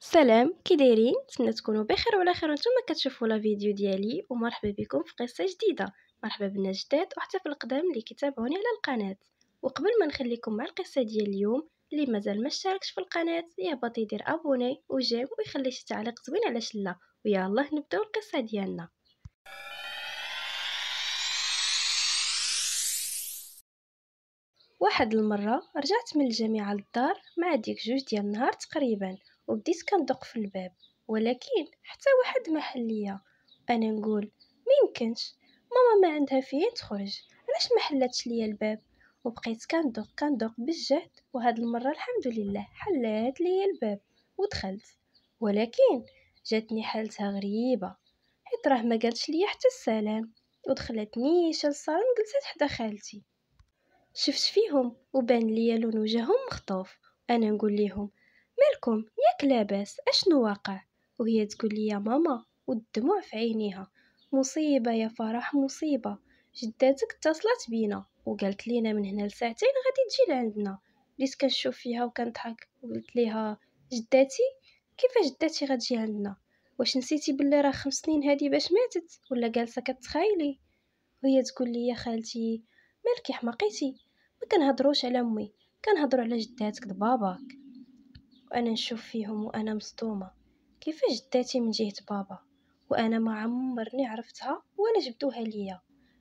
سلام كي دايرين نتمنى تكونوا بخير وعلى خير وانتم كتشوفوا لا فيديو ديالي ومرحبا بكم في قصه جديده مرحبا بالناس جداد وحتى في القدام اللي كيتابعوني على القناه وقبل ما نخليكم مع القصه ديال اليوم اللي مازال ما اشتركش في القناه يهبط يدير ابوني وجيم ويخلي شي تعليق زوين على شله ويلاه نبداو القصه ديالنا واحد المره رجعت من الجامعه للدار مع ديك جوج ديال النهار تقريبا وبديت كندق في الباب ولكن حتى واحد ما حل ليا انا نقول ميمكنش ماما ما عندها فين تخرج علاش ما حلاتش ليا الباب وبقيت كندق كندق بالجهد وهاد المره الحمد لله حلات ليا الباب ودخلت ولكن جاتني حالتها غريبه حيت راه ما قالتش ليا حتى السلام ودخلت نيشان الصالون جلست حدا خالتي شفت فيهم وبان ليا لون وجههم مخطوف انا نقول ليهم مالكم ياك لاباس اشنو واقع وهي تقول لي يا ماما والدموع في عينيها مصيبة يا فرح مصيبة جداتك اتصلت بينا وقالت لينا من هنا لساعتين غادي تجي لعندنا بديت كنشوف فيها وكنضحك وقلت ليها جداتي كيفاش جداتي غتجي عندنا واش نسيتي بلي راه خمس سنين هادي باش ماتت ولا جالسه كتخايلي وهي تقول لي يا خالتي مالك حماقيتي ما كنهضروش على امي كنهضروا على جداتك دباباك وأنا نشوف فيهم وأنا مصدومة كيفاش جداتي من جهة بابا وأنا ما عمرني عرفتها ولا جبدوها ليا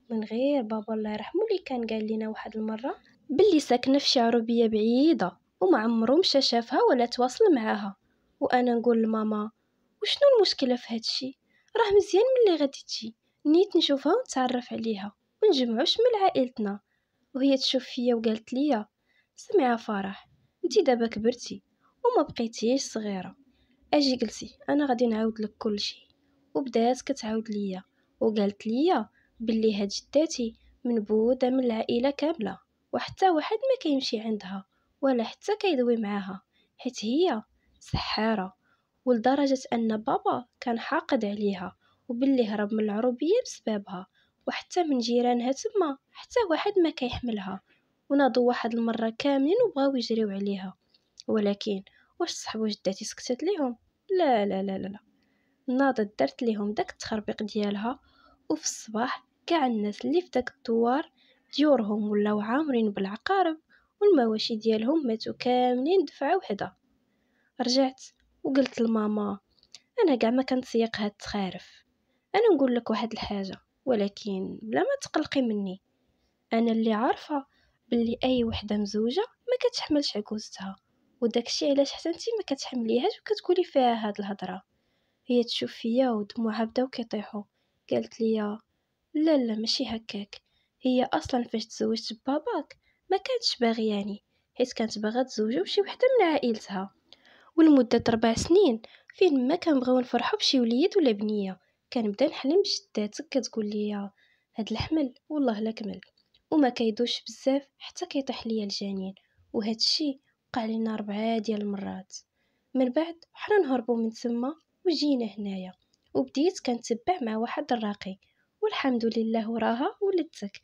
من غير بابا الله يرحمه اللي كان قال لنا واحد المرة باللي ساكنة في شي بعيدة وما عمرو مشى شافها ولا تواصل معاها وانا نقول لماما وشنو المشكله في هادشي راه مزيان ملي غادي تجي نيت نشوفها ونتعرف عليها ونجمعو شمل عائلتنا وهي تشوف فيا وقالت ليا سمعي فرح انت دابا كبرتي وما بقيتيش صغيره اجي جلسي انا غادي نعاود لك كل شيء وبدات كتعاود ليا وقالت ليا بلي هاد جداتي منبوذه من العائله كامله وحتى واحد ما كيمشي عندها ولا حتى كيدوي معاها حيت هي سحاره ولدرجه ان بابا كان حاقد عليها وبلي هرب من العروبيه بسببها وحتى من جيرانها تما حتى واحد ما كيحملها وناضوا واحد المره كاملين وبغاو يجريو عليها ولكن واش صحبو جداتي سكتت ليهم لا لا لا لا, لا. ناضت درت ليهم داك التخربيق ديالها وفي الصباح كاع الناس اللي في داك الدوار ديورهم ولاو عامرين بالعقارب والمواشي ديالهم ماتوا كاملين دفعه وحده رجعت وقلت لماما انا كاع ما كنتسيق هاد التخارف انا نقول لك واحد الحاجه ولكن بلا ما تقلقي مني انا اللي عارفه باللي اي وحده مزوجه ما كتحملش عجوزتها وداكشي علاش حتى انت ما كتحمليهاش وكتقولي فيها هاد الهضره هي تشوف فيا ودموعها بداو كيطيحوا قالت لي لا لا ماشي هكاك هي اصلا فاش تزوجت باباك ما كانتش باغياني يعني، حيت كانت باغا تزوجو بشي وحده من عائلتها ولمده ربع سنين فين ما كنبغيو نفرحوا بشي وليد ولا بنيه كنبدا نحلم بجداتك كتقول لي هاد الحمل والله لا كمل وما كيدوش بزاف حتى كيطيح ليا الجنين وهادشي وقع لينا ربعة ديال المرات من بعد حنا نهربو من تما وجينا هنايا وبديت كنتبع مع واحد الراقي والحمد لله وراها ولدتك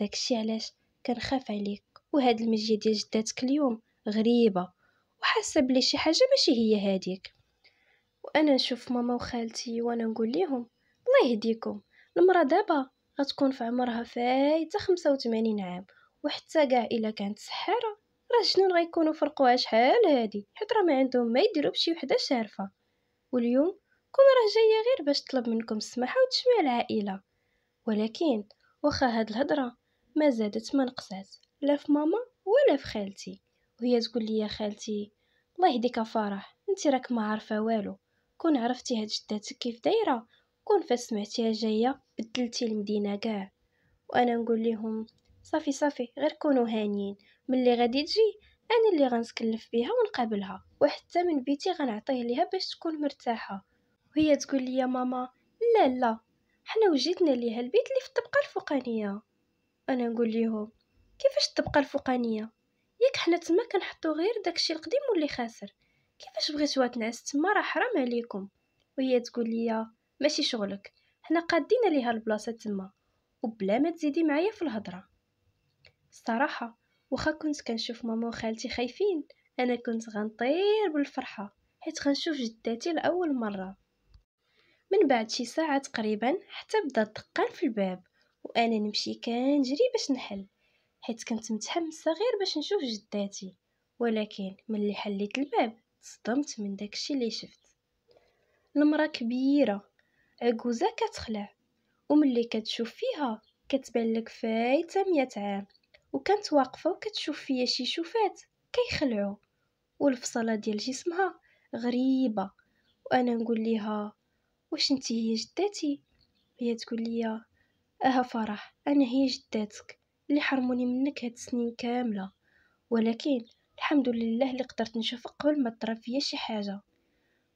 داكشي علاش كنخاف عليك وهاد المجيه ديال جداتك اليوم غريبه وحاسه بلي شي حاجه ماشي هي هاديك وانا نشوف ماما وخالتي وانا نقول لهم الله يهديكم المراه دابا غتكون في عمرها فايته 85 عام وحتى كاع الا كانت سحاره راه شنون غيكونوا فرقوها شحال هادي حيت راه ما عندهم ما يديروا بشي وحده شارفه واليوم كون راه جايه غير باش تطلب منكم السماحه وتجمع العائله ولكن واخا هاد الهضره ما زادت ما نقصات لا في ماما ولا في خالتي وهي تقول لي يا خالتي الله يهديك فرح انت راك ما عارفه والو كون عرفتي هاد جداتك كيف دايره كون فاش سمعتيها جايه بدلتي المدينه كاع وانا نقول لهم صافي صافي غير كونوا هانيين ملي غادي تجي انا اللي غنتكلف بها ونقابلها وحتى من بيتي غنعطيه ليها باش تكون مرتاحه وهي تقول لي ماما لا لا حنا وجدنا ليها البيت اللي في الطبقه الفوقانيه انا نقول لهم كيفاش الطبقه الفوقانيه ياك حنا تما كنحطو غير داكشي القديم واللي خاسر كيفاش بغيتوها تنعس تما راه حرام عليكم وهي تقول لي ماشي شغلك حنا قادين ليها البلاصه تما وبلا ما تزيدي معايا في الهضره الصراحه وخا كنت كنشوف ماما وخالتي خايفين انا كنت غنطير بالفرحه حيت غنشوف جداتي لاول مره من بعد شي ساعه تقريبا حتى بدا الدقان في الباب وانا نمشي كنجري باش نحل حيت كنت متحمسه غير باش نشوف جداتي ولكن ملي حليت الباب تصدمت من داكشي اللي شفت المراه كبيره عجوزه كتخلع وملي كتشوف فيها كتبان لك فايته مية عام وكانت واقفه وكتشوف فيا شي شوفات كيخلعوا والفصله ديال جسمها غريبه وانا نقول ليها واش انت هي جداتي هي تقول لي اها فرح انا هي جداتك اللي حرموني منك هاد السنين كامله ولكن الحمد لله اللي قدرت نشوفك قبل ما تضرب فيا شي حاجه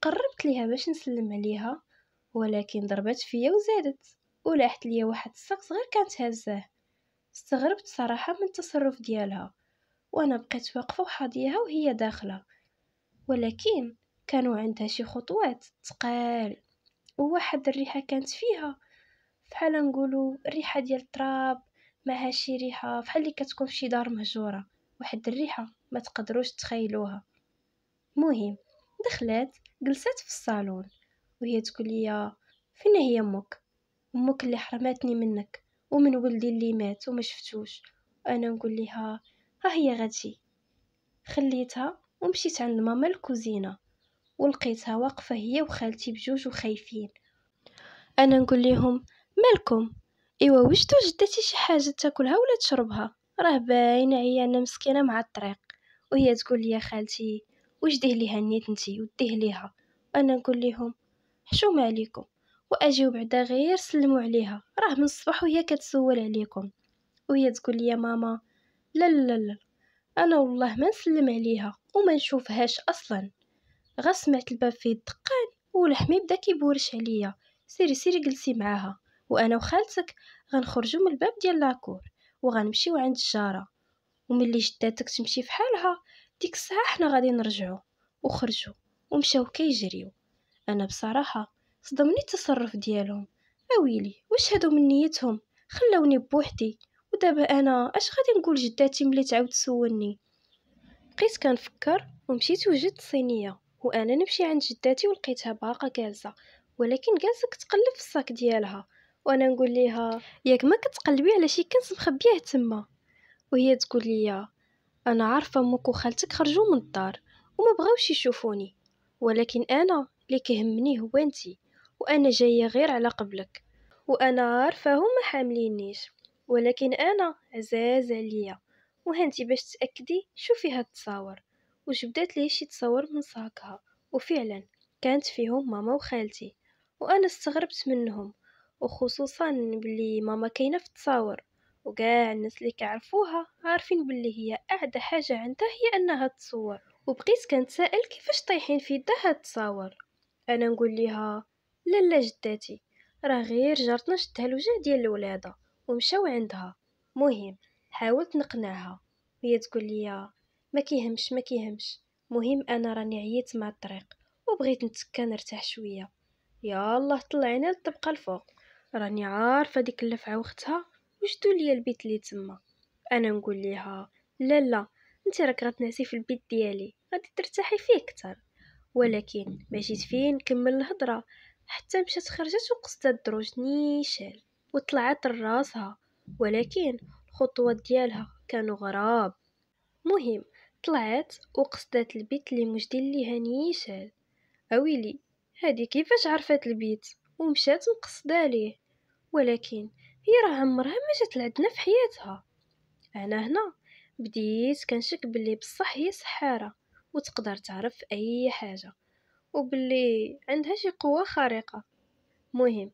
قربت ليها باش نسلم عليها ولكن ضربت فيا وزادت ولاحت ليا واحد الساق صغير كانت هزاه استغربت صراحة من التصرف ديالها وأنا بقيت واقفة وحاضيها وهي داخلة ولكن كانوا عندها شي خطوات تقال وواحد الريحة كانت فيها بحال نقولوا الريحة ديال التراب معها شي ريحة بحال اللي كتكون في شي دار مهجورة واحد الريحة ما تقدروش تخيلوها مهم دخلت جلست في الصالون وهي تقول لي فين هي امك امك اللي حرمتني منك ومن ولدي اللي مات وما شفتوش انا نقول ليها ها هي غتجي خليتها ومشيت عند ماما الكوزينه ولقيتها واقفه هي وخالتي بجوج وخايفين انا نقول لهم مالكم ايوا تو جدتي شي حاجه تاكلها ولا تشربها راه باينه عيانه مسكينه مع الطريق وهي تقول لي خالتي واش ديه ليها نيت نتي وديه ليها انا نقول لهم حشومه عليكم واجيو بعدا غير سلموا عليها راه من الصباح وهي كتسول عليكم وهي تقول لي ماما لا لا لا انا والله ما نسلم عليها وما نشوفهاش اصلا غا سمعت الباب فيه الدقان ولحمي بدا كيبورش عليا سيري سيري جلسي معاها وانا وخالتك غنخرجوا من الباب ديال لاكور وغنمشيو عند الجاره وملي جداتك تمشي فحالها ديك الساعه حنا غادي نرجعو وخرجوا ومشاو كيجريو انا بصراحه صدمني التصرف ديالهم اويلي واش هادو من نيتهم خلاوني بوحدي ودابا انا اش غادي نقول جداتي ملي تعاود تسولني بقيت كنفكر ومشيت وجدت الصينيه وانا نمشي عند جداتي ولقيتها باقا جالسه ولكن جالسه كتقلب في الصاك ديالها وانا نقول ليها ياك ما كتقلبي على شي كنز مخبياه تما وهي تقول لي انا عارفه امك وخالتك خرجوا من الدار وما بغاوش يشوفوني ولكن انا اللي كيهمني هو انتي وأنا جاية غير على قبلك وأنا عارفة هما حاملينيش ولكن أنا عزاز عليا وهانتي باش تأكدي شوفي هاد التصاور وجبدات ليه لي شي تصاور من صاكها وفعلا كانت فيهم ماما وخالتي وأنا استغربت منهم وخصوصا بلي ماما كاينه في التصاور وكاع الناس اللي كيعرفوها عارفين بلي هي اعدى حاجه عندها هي انها تصور وبقيت كنتسائل كيفاش طايحين في يدها هاد التصاور انا نقول ليها لا لا جداتي راه غير جارتنا شدها الوجع ديال الولاده ومشاو عندها مهم حاولت نقنعها وهي تقول لي ما كيهمش ما كيهمش مهم انا راني عييت مع الطريق وبغيت نتكا نرتاح شويه يالله طلعينا للطبقه الفوق راني عارفه ديك اللفعه وقتها وجدوا ليا البيت اللي تما انا نقول ليها لا لا انت راك غتنعسي في البيت ديالي غادي ترتاحي فيه اكثر ولكن ما جيت فين نكمل الهضره حتى مشات خرجت وقصت الدروج نيشان وطلعت لراسها ولكن الخطوات ديالها كانوا غراب مهم طلعت وقصدت البيت اللي مجدي ليها نيشان اويلي هادي كيفاش عرفت البيت ومشات مقصده ليه ولكن هي راه عمرها ما جات لعندنا في حياتها انا هنا بديت كنشك بلي بصح هي سحاره وتقدر تعرف اي حاجه وبلي عندها شي قوة خارقة مهم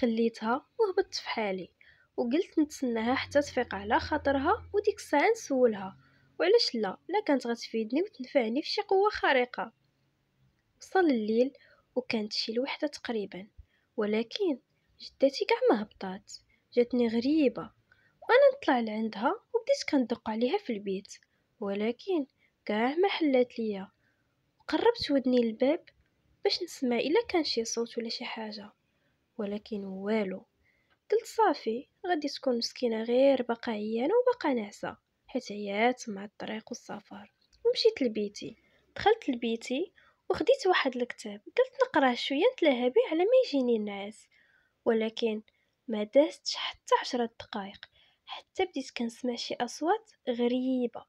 خليتها وهبطت في حالي وقلت نتسناها حتى تفيق على خاطرها وديك الساعه نسولها وعلاش لا لا كانت غتفيدني وتنفعني في شي قوه خارقه وصل الليل وكانت شي الوحده تقريبا ولكن جدتي كاع ما هبطات جاتني غريبه وانا نطلع لعندها وبديت كندق عليها في البيت ولكن كاع ما حلات ليا قربت ودني الباب باش نسمع الا كان شي صوت ولا شي حاجه ولكن والو قلت صافي غادي تكون مسكينه غير باقا عيانه وباقا ناعسه حيت عيات مع الطريق والسفر ومشيت لبيتي دخلت لبيتي وخديت واحد الكتاب قلت نقراه شويه نتلهى به على ما يجيني النعاس ولكن ما دازتش حتى عشرة دقائق حتى بديت كنسمع شي اصوات غريبه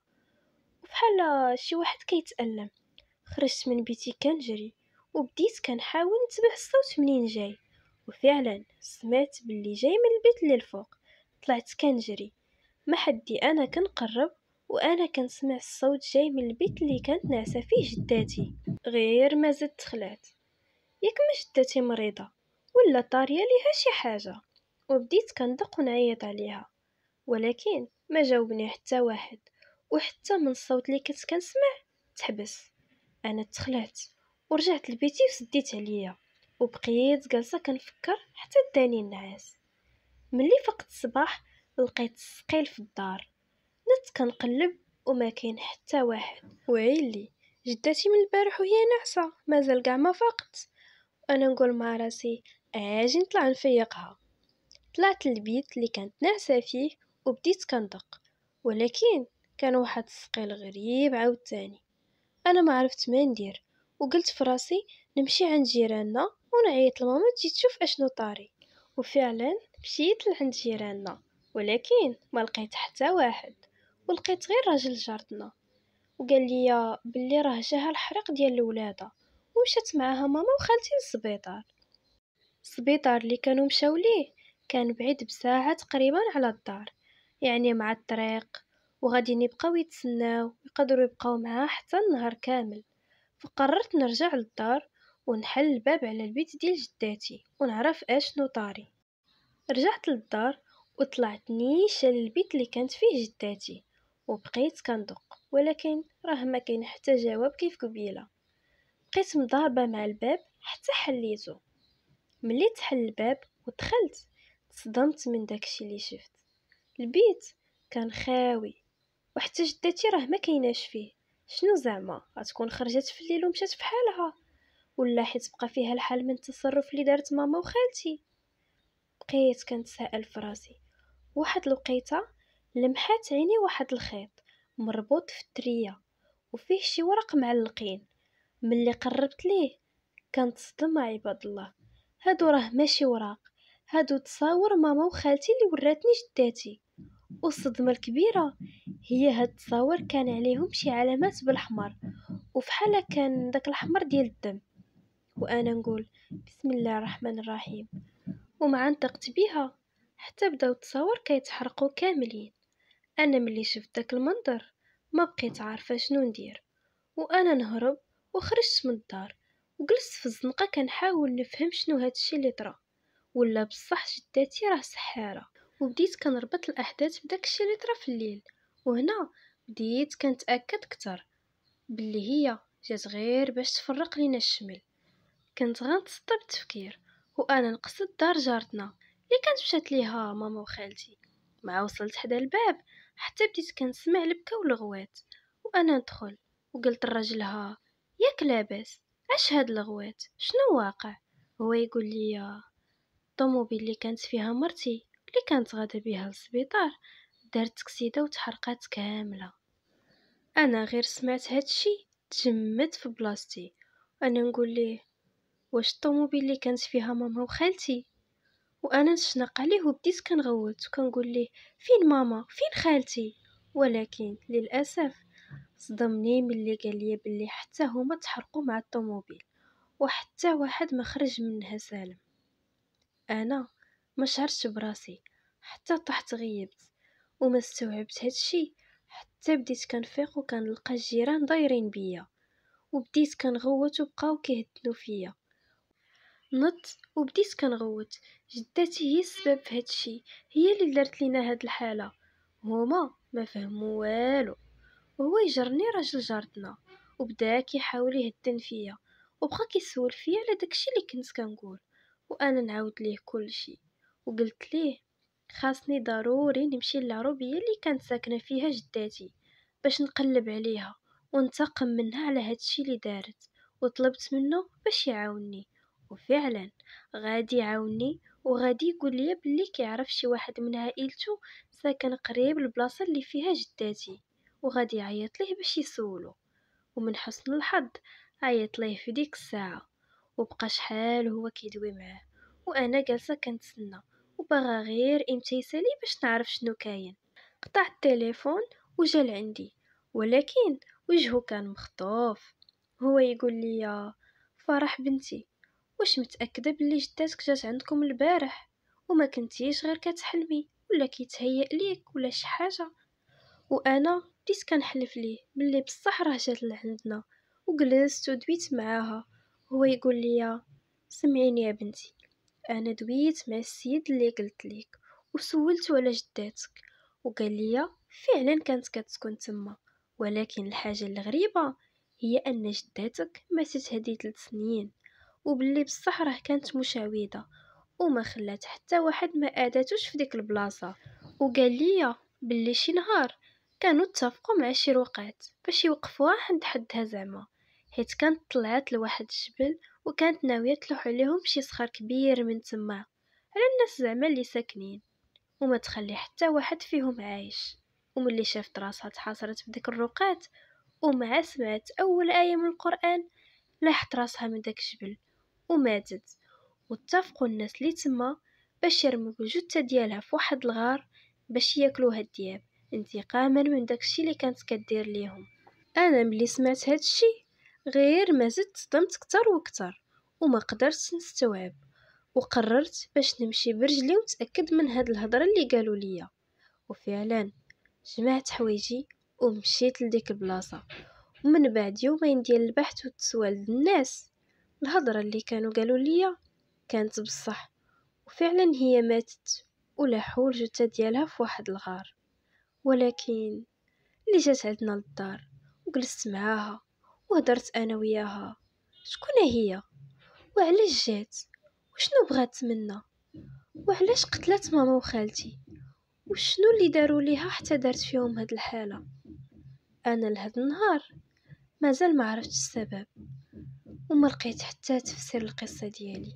وبحال شي واحد كيتالم خرجت من بيتي كنجري وبديت كنحاول نتبع الصوت منين جاي وفعلا سمعت بلي جاي من البيت اللي الفوق طلعت كنجري ما حدي انا كنقرب وانا كنسمع الصوت جاي من البيت اللي كانت ناعسه فيه جداتي غير ما زدت خلعت ياك ما جداتي مريضه ولا طاريه ليها شي حاجه وبديت كندق ونعيط عليها ولكن ما جاوبني حتى واحد وحتى من الصوت اللي كنت كنسمع تحبس انا تخلعت ورجعت لبيتي وسديت عليا وبقيت جالسه كنفكر حتى داني النعاس ملي فقت الصباح لقيت السقيل في الدار نت كنقلب وما كاين حتى واحد ويلي جدتي من البارح وهي نعسه مازال كاع ما فقت انا نقول مع راسي اجي نطلع نفيقها طلعت للبيت اللي كانت نعسه فيه وبديت كندق ولكن كان واحد السقيل غريب عاوتاني انا ما عرفت ما ندير وقلت فراسي نمشي عند جيراننا ونعيط لماما تجي تشوف اشنو طاري وفعلا مشيت لعند جيراننا ولكن ما لقيت حتى واحد ولقيت غير راجل جارتنا وقال لي بلي راه جاها الحريق ديال الولاده ومشات معاها ماما وخالتي للسبيطار السبيطار اللي كانوا مشاو ليه كان بعيد بساعه تقريبا على الدار يعني مع الطريق وغادي يبقاو يتسناو يقدروا يبقاو معاه حتى النهار كامل فقررت نرجع للدار ونحل الباب على البيت ديال جداتي ونعرف اشنو طاري رجعت للدار وطلعت نيشة للبيت اللي كانت فيه جداتي وبقيت كندق ولكن راه ما كاين حتى جواب كيف قبيله بقيت مضاربه مع الباب حتى حليته ملي تحل الباب ودخلت تصدمت من داكشي اللي شفت البيت كان خاوي وحتى جداتي راه ما كايناش فيه شنو زعما غتكون خرجت في الليل ومشات بحالها ولا حيت بقى فيها الحال من التصرف اللي دارت ماما وخالتي بقيت كنتسائل في راسي واحد الوقيته لمحات عيني واحد الخيط مربوط في التريه وفيه شي ورق معلقين ملي قربت ليه كنتصدم عباد الله هادو راه ماشي وراق هادو تصاور ماما وخالتي اللي وراتني جداتي والصدمة الكبيرة هي هاد التصاور كان عليهم شي علامات بالحمر وفحالها كان داك الحمر ديال الدم وانا نقول بسم الله الرحمن الرحيم ومع نطقت بها حتى بداو التصاور كيتحرقوا كاملين انا ملي شفت داك المنظر ما بقيت عارفه شنو ندير وانا نهرب وخرجت من الدار وجلست في الزنقه كنحاول نفهم شنو هادشي اللي طرا ولا بصح جداتي راه سحاره وبديت كنربط الاحداث بداكشي اللي طرا في الليل وهنا بديت كنتاكد اكثر بلي هي جات غير باش تفرق لينا الشمل كنت غنتسطى بالتفكير وانا نقصد دار جارتنا اللي كانت مشات ليها ماما وخالتي مع وصلت حدا الباب حتى بديت كنسمع البكا والغوات وانا ندخل وقلت لراجلها ياك لاباس اش هاد الغوات شنو واقع هو يقول لي الطوموبيل اللي كانت فيها مرتي اللي كانت غادا بها للسبيطار دارت تكسيده وتحرقات كامله انا غير سمعت هادشي تجمدت في بلاصتي وانا نقول ليه واش الطوموبيل اللي كانت فيها ماما وخالتي وانا نشنق عليه وبديت كنغوت وكنقول ليه فين ماما فين خالتي ولكن للاسف صدمني ملي قال لي بلي حتى هما تحرقوا مع الطوموبيل وحتى واحد ما خرج منها سالم انا ما شعرتش براسي حتى طحت غيبت وما استوعبت هادشي حتى بديت كنفيق وكنلقى الجيران دايرين بيا وبديت كنغوت وبقاو كيهدلوا فيا نط وبديت كنغوت جداتي هي السبب في هادشي هي اللي دارت لينا هاد الحاله هما ما فهموا والو وهو يجرني راجل جارتنا وبدا كيحاول يهدن فيا وبقى كيسول فيا على داكشي اللي كنت كنقول وانا نعاود ليه كلشي وقلت ليه خاصني ضروري نمشي للعروبيه اللي كانت ساكنه فيها جداتي باش نقلب عليها ونتقم منها على هادشي اللي دارت وطلبت منه باش يعاوني وفعلا غادي يعاوني وغادي يقول لي بلي كيعرف شي واحد من عائلته ساكن قريب البلاصه اللي فيها جداتي وغادي يعيط ليه باش يسولو ومن حسن الحظ عيط ليه في ديك الساعه وبقى شحال هو كيدوي معاه وانا جالسه كنتسنى وبغى غير يسالي باش نعرف شنو كاين قطع التليفون وجا لعندي ولكن وجهو كان مخطوف هو يقول لي فرح بنتي واش متاكده بلي جداتك جات عندكم البارح وما كنتيش غير كتحلمي ولا كيتهيأ ليك ولا شي حاجه وانا بديت كنحلف ليه بلي بصح راه جات لعندنا وجلست ودويت معاها هو يقول لي سمعيني يا بنتي انا دويت مع السيد اللي قلت لك وسولته على جداتك وقال لي فعلا كانت كتسكن تما ولكن الحاجه الغريبه هي ان جداتك ماتت هذه 3 سنين وباللي بصح راه كانت مشعوذه وما خلات حتى واحد ما اداتوش في ديك البلاصه وقال لي باللي شي نهار كانوا اتفقوا مع شي رقات باش يوقفوها عند حدها زعما حيت كانت طلعت لواحد الجبل وكانت ناوية تلوح عليهم شي صخر كبير من تما على الناس زعما اللي ساكنين وما تخلي حتى واحد فيهم عايش وملي شافت راسها تحاصرت بديك الروقات ومع سمعت اول ايه من القران لاحت راسها من داك الجبل وماتت واتفقوا الناس اللي تما باش يرموا الجثه ديالها في واحد الغار باش ياكلوها الدياب انتقاما من داكشي اللي كانت كدير ليهم انا ملي سمعت هادشي غير ما زدت صدمت كتر وكتر وما قدرت نستوعب وقررت باش نمشي برجلي ونتاكد من هاد الهضره اللي قالوا ليا وفعلا جمعت حوايجي ومشيت لديك البلاصه ومن بعد يومين ديال البحث والتسوال الناس الهضره اللي كانوا قالوا ليا كانت بصح وفعلا هي ماتت حول الجثه ديالها في واحد الغار ولكن اللي جات عندنا للدار وجلست معاها وهدرت انا وياها شكون هي وعلاش جات وشنو بغات منا وعلاش قتلت ماما وخالتي وشنو اللي داروا ليها حتى دارت فيهم هاد الحاله انا لهذا النهار مازال ما عرفتش السبب وما لقيت حتى تفسير القصه ديالي